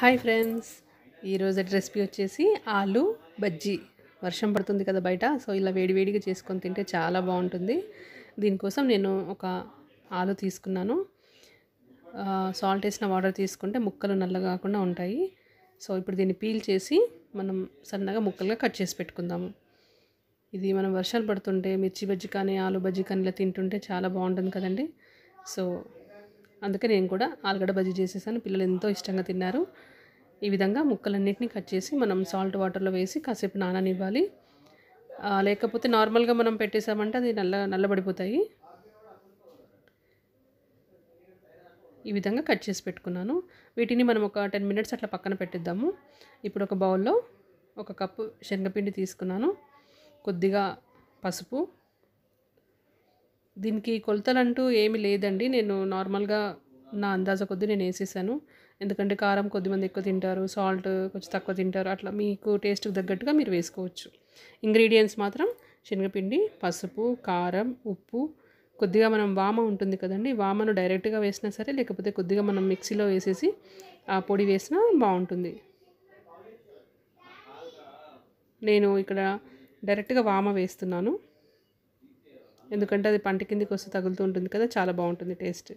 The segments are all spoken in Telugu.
హాయ్ ఫ్రెండ్స్ ఈరోజు రెసిపీ వచ్చేసి ఆలు బజ్జీ వర్షం పడుతుంది కదా బయట సో ఇలా వేడివేడిగా చేసుకొని తింటే చాలా బాగుంటుంది దీనికోసం నేను ఒక ఆలు తీసుకున్నాను సాల్ట్ వేసిన వాటర్ తీసుకుంటే ముక్కలు నల్ల కాకుండా ఉంటాయి సో ఇప్పుడు దీన్ని పీల్ చేసి మనం సన్నగా ముక్కలుగా కట్ చేసి పెట్టుకుందాము ఇది మనం వర్షాలు పడుతుంటే మిర్చి బజ్జి కానీ ఆలు బజ్జి కానీ ఇలా తింటుంటే చాలా బాగుంటుంది కదండి సో అందుకే నేను కూడా ఆలుగడ్డ బజ్జీ చేసేసాను పిల్లలు ఎంతో ఇష్టంగా తిన్నారు ఈ విధంగా ముక్కలన్నింటినీ కట్ చేసి మనం సాల్ట్ వాటర్లో వేసి కాసేపు నాననివ్వాలి లేకపోతే నార్మల్గా మనం పెట్టేసామంటే అది నల్ల నల్లబడిపోతాయి ఈ విధంగా కట్ చేసి పెట్టుకున్నాను వీటిని మనం ఒక టెన్ మినిట్స్ అట్లా పక్కన పెట్టిద్దాము ఇప్పుడు ఒక బౌల్లో ఒక కప్పు శనగపిండి తీసుకున్నాను కొద్దిగా పసుపు దీనికి కొలతలంటూ ఏమి లేదండి నేను నార్మల్గా నా అందాజ కొద్దీ నేను వేసేసాను ఎందుకంటే కారం కొద్దిమంది ఎక్కువ తింటారు సాల్ట్ కొంచెం తక్కువ తింటారు అట్లా మీకు టేస్ట్కి తగ్గట్టుగా మీరు వేసుకోవచ్చు ఇంగ్రీడియంట్స్ మాత్రం శనగపిండి పసుపు కారం ఉప్పు కొద్దిగా మనం వామ ఉంటుంది కదండి వామను డైరెక్ట్గా వేసినా సరే లేకపోతే కొద్దిగా మనం మిక్సీలో వేసేసి ఆ పొడి వేసినా బాగుంటుంది నేను ఇక్కడ డైరెక్ట్గా వామ వేస్తున్నాను ఎందుకంటే అది పంట కిందకి వస్తే తగులుతూ ఉంటుంది కదా చాలా బాగుంటుంది టేస్ట్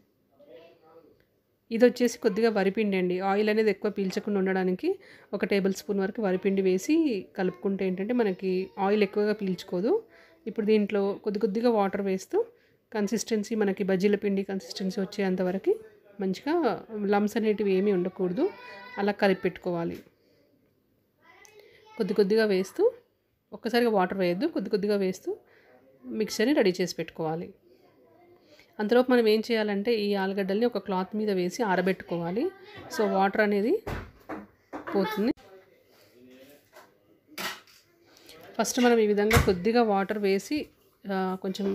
ఇది వచ్చేసి కొద్దిగా వరిపిండి అండి ఆయిల్ అనేది ఎక్కువ పీల్చకుండా ఉండడానికి ఒక టేబుల్ స్పూన్ వరకు వరిపిండి వేసి కలుపుకుంటే ఏంటంటే మనకి ఆయిల్ ఎక్కువగా పీల్చుకోదు ఇప్పుడు దీంట్లో కొద్ది కొద్దిగా వాటర్ వేస్తూ కన్సిస్టెన్సీ మనకి బజ్జీల పిండి కన్సిస్టెన్సీ వచ్చేంతవరకు మంచిగా లమ్స్ అనేటివి ఏమీ ఉండకూడదు అలా కలిపి పెట్టుకోవాలి కొద్ది కొద్దిగా వేస్తూ ఒక్కసారిగా వాటర్ వేయద్దు కొద్ది కొద్దిగా వేస్తూ మిక్చర్ని రెడీ చేసి పెట్టుకోవాలి అంతలోపు మనం ఏం చేయాలంటే ఈ ఆలుగడ్డల్ని ఒక క్లాత్ మీద వేసి ఆరబెట్టుకోవాలి సో వాటర్ అనేది పోతుంది ఫస్ట్ మనం ఈ విధంగా కొద్దిగా వాటర్ వేసి కొంచెం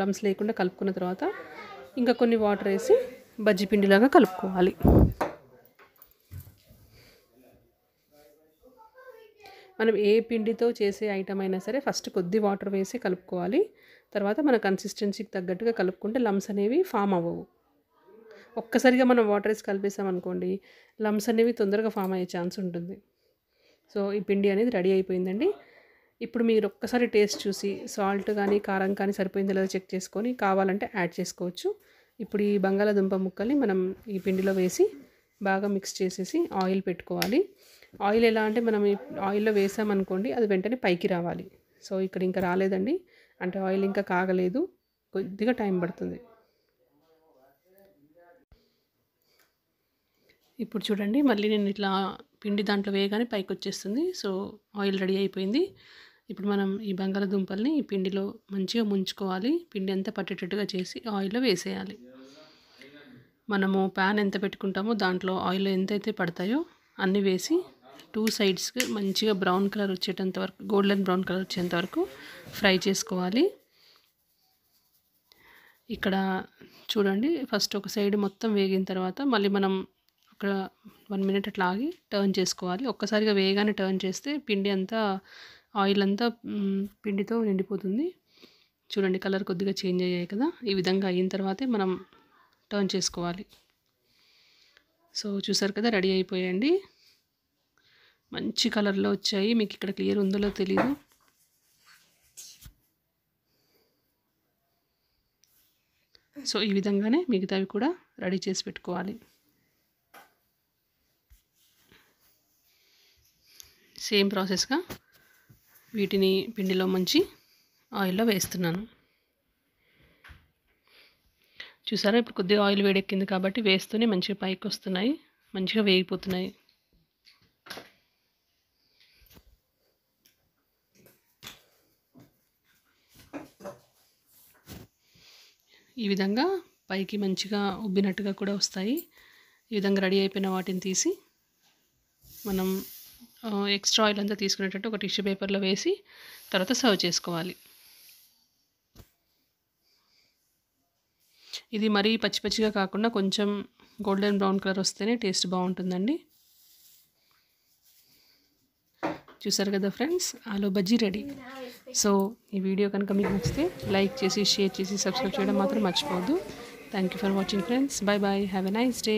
లమ్స్ లేకుండా కలుపుకున్న తర్వాత ఇంకా కొన్ని వాటర్ వేసి బజ్జిపిండిలాగా పిండిలాగా కలుపుకోవాలి మనం ఏ పిండితో చేసే ఐటమ్ అయినా సరే ఫస్ట్ కొద్ది వాటర్ వేసి కలుపుకోవాలి తర్వాత మన కన్సిస్టెన్సీకి తగ్గట్టుగా కలుపుకుంటే లమ్స్ అనేవి ఫామ్ అవ్వవు ఒక్కసారిగా మనం వాటర్ వేసి కలిపేసామనుకోండి లమ్స్ అనేవి తొందరగా ఫామ్ అయ్యే ఛాన్స్ ఉంటుంది సో ఈ పిండి అనేది రెడీ అయిపోయిందండి ఇప్పుడు మీరు ఒక్కసారి టేస్ట్ చూసి సాల్ట్ కానీ కారం కానీ సరిపోయిందో లేదో చెక్ చేసుకొని కావాలంటే యాడ్ చేసుకోవచ్చు ఇప్పుడు ఈ బంగాళాదుంప ముక్కల్ని మనం ఈ పిండిలో వేసి బాగా మిక్స్ చేసేసి ఆయిల్ పెట్టుకోవాలి ఆయిల్ ఎలా అంటే మనం ఆయిల్లో వేసామనుకోండి అది వెంటనే పైకి రావాలి సో ఇక్కడ ఇంకా రాలేదండి అంటే ఆయిల్ ఇంకా కాగలేదు కొద్దిగా టైం పడుతుంది ఇప్పుడు చూడండి మళ్ళీ నేను ఇట్లా పిండి దాంట్లో వేయగానే పైకి వచ్చేస్తుంది సో ఆయిల్ రెడీ అయిపోయింది ఇప్పుడు మనం ఈ బంగాళదుంపల్ని ఈ పిండిలో మంచిగా ముంచుకోవాలి పిండి అంతా పట్టేటట్టుగా చేసి ఆయిల్లో వేసేయాలి మనము ప్యాన్ ఎంత పెట్టుకుంటామో దాంట్లో ఆయిల్ ఎంతైతే పడతాయో అన్నీ వేసి టూ సైడ్స్కి మంచిగా బ్రౌన్ కలర్ వచ్చేటంత వరకు గోల్డెన్ బ్రౌన్ కలర్ వచ్చేంత వరకు ఫ్రై చేసుకోవాలి ఇక్కడ చూడండి ఫస్ట్ ఒక సైడ్ మొత్తం వేగిన తర్వాత మళ్ళీ మనం ఒక వన్ మినిట్ అట్లా ఆగి టర్న్ చేసుకోవాలి ఒక్కసారిగా వేగానే టర్న్ చేస్తే పిండి అంతా ఆయిల్ అంతా పిండితో నిండిపోతుంది చూడండి కలర్ కొద్దిగా చేంజ్ అయ్యాయి కదా ఈ విధంగా అయిన తర్వాతే మనం టర్న్ చేసుకోవాలి సో చూసారు కదా రెడీ అయిపోయాయండి మంచి కలర్లో వచ్చాయి మీకు ఇక్కడ క్లియర్ ఉందో తెలీదు సో ఈ విధంగానే మిగతావి కూడా రెడీ చేసి పెట్టుకోవాలి సేమ్ ప్రాసెస్గా వీటిని పిండిలో మంచి ఆయిల్లో వేస్తున్నాను చూసారా ఇప్పుడు కొద్దిగా ఆయిల్ వేడెక్కింది కాబట్టి వేస్తూనే మంచిగా పైకి వస్తున్నాయి మంచిగా వేగిపోతున్నాయి ఈ విధంగా పైకి మంచిగా ఉబ్బినట్టుగా కూడా వస్తాయి ఈ విధంగా రెడీ అయిపోయిన వాటిని తీసి మనం ఎక్స్ట్రా ఆయిల్ అంతా తీసుకునేటట్టు ఒక టిష్యూ పేపర్లో వేసి తర్వాత సర్వ్ చేసుకోవాలి ఇది మరీ పచ్చి పచ్చిగా కాకుండా కొంచెం గోల్డెన్ బ్రౌన్ కలర్ వస్తేనే టేస్ట్ బాగుంటుందండి చూసారు కదా friends aloo bajji ready so ఈ వీడియో కనుక మీకు నచ్చితే లైక్ చేసి షేర్ చేసి సబ్స్క్రైబ్ చేయడం మాత్రం మర్చిపోవద్దు thank you for watching friends bye bye have a nice day